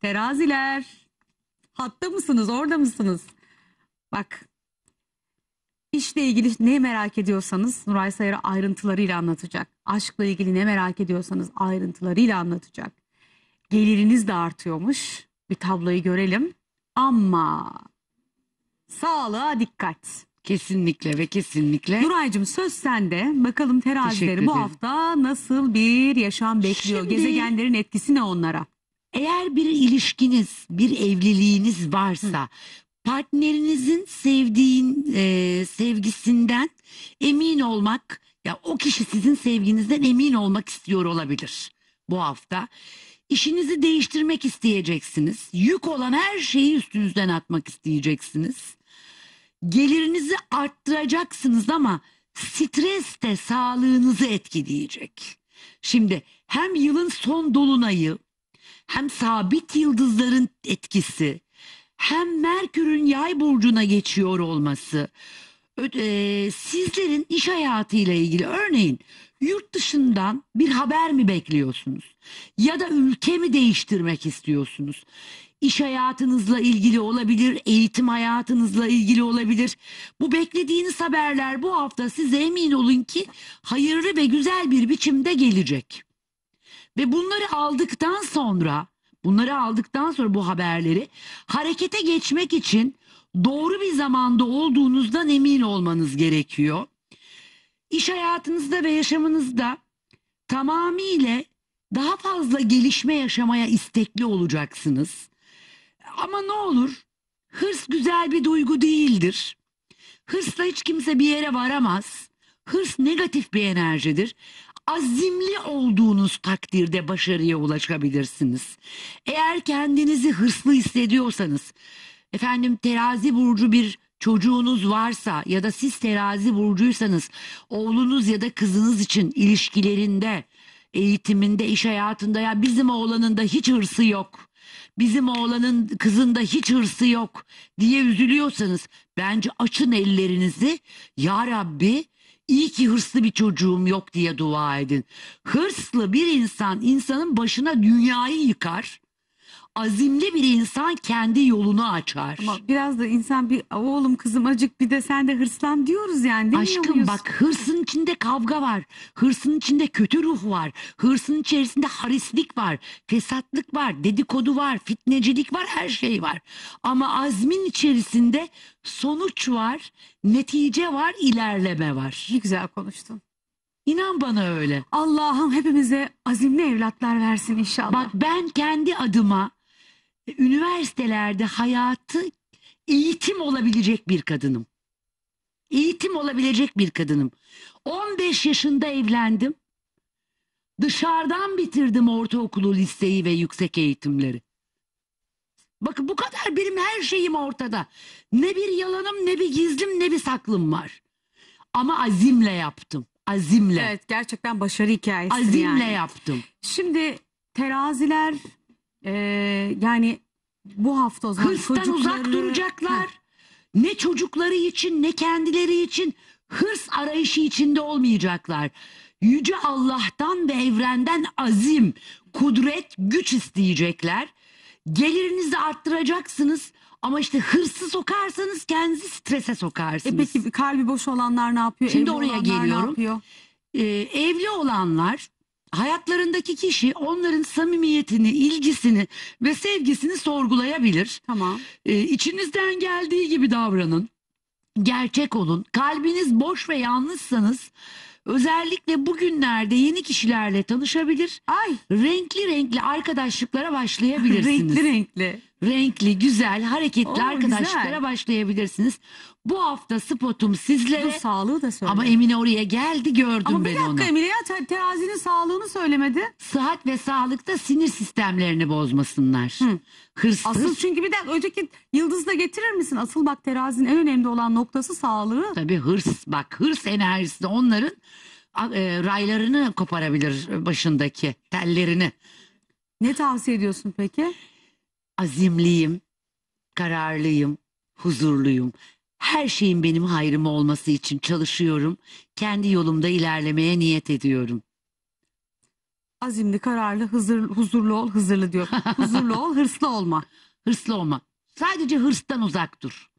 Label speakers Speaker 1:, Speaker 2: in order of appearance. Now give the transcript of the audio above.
Speaker 1: Teraziler. Hatta mısınız? Orada mısınız? Bak. İşle ilgili ne merak ediyorsanız Nuray Sayarı ayrıntılarıyla anlatacak. Aşkla ilgili ne merak ediyorsanız ayrıntılarıyla anlatacak. Geliriniz de artıyormuş. Bir tabloyu görelim. Ama sağlığa dikkat. Kesinlikle ve kesinlikle. Nuraycığım söz sende. Bakalım terazileri bu hafta nasıl bir yaşam bekliyor? Şimdi- Gezegenlerin etkisi ne onlara? Eğer bir ilişkiniz, bir evliliğiniz varsa partnerinizin sevdiğin e, sevgisinden emin olmak ya o kişi sizin sevginizden emin olmak istiyor olabilir bu hafta. İşinizi değiştirmek isteyeceksiniz. Yük olan her şeyi üstünüzden atmak isteyeceksiniz. Gelirinizi arttıracaksınız ama stres de sağlığınızı etkileyecek. Şimdi hem yılın son dolunayı hem sabit yıldızların etkisi hem Merkür'ün yay burcuna geçiyor olması e, sizlerin iş hayatı ile ilgili örneğin yurt dışından bir haber mi bekliyorsunuz ya da ülke mi değiştirmek istiyorsunuz? İş hayatınızla ilgili olabilir, eğitim hayatınızla ilgili olabilir. Bu beklediğiniz haberler bu hafta size emin olun ki hayırlı ve güzel bir biçimde gelecek. Ve bunları aldıktan sonra, bunları aldıktan sonra bu haberleri harekete geçmek için doğru bir zamanda olduğunuzdan emin olmanız gerekiyor. İş hayatınızda ve yaşamınızda tamamıyla daha fazla gelişme yaşamaya istekli olacaksınız. Ama ne olur hırs güzel bir duygu değildir. Hırsla hiç kimse bir yere varamaz. Hırs negatif bir enerjidir azimli olduğunuz takdirde başarıya ulaşabilirsiniz. Eğer kendinizi hırslı hissediyorsanız, efendim terazi burcu bir çocuğunuz varsa ya da siz terazi burcuysanız oğlunuz ya da kızınız için ilişkilerinde, eğitiminde, iş hayatında ya bizim oğlanın da hiç hırsı yok. Bizim oğlanın kızında hiç hırsı yok diye üzülüyorsanız bence açın ellerinizi. Ya Rabbi İyi ki hırslı bir çocuğum yok diye dua edin. Hırslı bir insan insanın başına dünyayı yıkar azimli bir insan kendi yolunu açar. Ama biraz da insan bir oğlum kızım acık bir de sen de hırslan diyoruz yani. Değil Aşkım mi bak hırsın içinde kavga var. Hırsın içinde kötü ruh var. Hırsın içerisinde harislik var. Fesatlık var. Dedikodu var. Fitnecilik var. Her şey var. Ama azmin içerisinde sonuç var. Netice var. ilerleme var. Ne güzel konuştun. İnan bana öyle. Allah'ım hepimize azimli evlatlar versin inşallah. Bak ben kendi adıma üniversitelerde hayatı eğitim olabilecek bir kadınım. Eğitim olabilecek bir kadınım. 15 yaşında evlendim. Dışarıdan bitirdim ortaokulu, liseyi ve yüksek eğitimleri. Bakın bu kadar benim her şeyim ortada. Ne bir yalanım, ne bir gizlim, ne bir saklım var. Ama azimle yaptım. Azimle. Evet gerçekten başarı hikayesi Azimle yani. yaptım. Şimdi teraziler e, yani bu hafta o zaman Hırstan uzak duracaklar. Heh, Ne çocukları için ne kendileri için hırs arayışı içinde olmayacaklar. Yüce Allah'tan ve evrenden azim, kudret, güç isteyecekler. Gelirinizi arttıracaksınız ama işte hırsı sokarsanız kendinizi strese e sokarsınız. E peki kalbi boş olanlar ne yapıyor? Şimdi Evli oraya olanlar Ne geliyorum. yapıyor? Ee, evli olanlar hayatlarındaki kişi onların samimiyetini, ilgisini ve sevgisini sorgulayabilir. Tamam. Ee, içinizden geldiği gibi davranın. Gerçek olun. Kalbiniz boş ve yalnızsanız özellikle bugünlerde yeni kişilerle tanışabilir. Ay renkli renkli arkadaşlıklara başlayabilirsiniz. renkli renkli renkli, güzel, hareketli Oo, arkadaşlıklara güzel. başlayabilirsiniz. Bu hafta spotum sizlere. Dur sağlığı da söyle. Ama Emine oraya geldi gördüm Ama ben bir onu. dakika Emine ya te- terazinin sağlığını söylemedi. Sıhhat ve sağlıkta sinir sistemlerini bozmasınlar. Hı. Hırsız. Asıl çünkü bir dakika önceki yıldızı da getirir misin? Asıl bak terazinin en önemli olan noktası sağlığı. Tabii hırs bak hırs enerjisi de onların a- e, raylarını koparabilir başındaki tellerini. Ne tavsiye ediyorsun peki? azimliyim, kararlıyım, huzurluyum. Her şeyin benim hayrım olması için çalışıyorum. Kendi yolumda ilerlemeye niyet ediyorum. Azimli, kararlı, hızır, huzurlu ol, hızırlı diyor. Huzurlu ol, hırslı olma. Hırslı olma. Sadece hırstan uzak dur.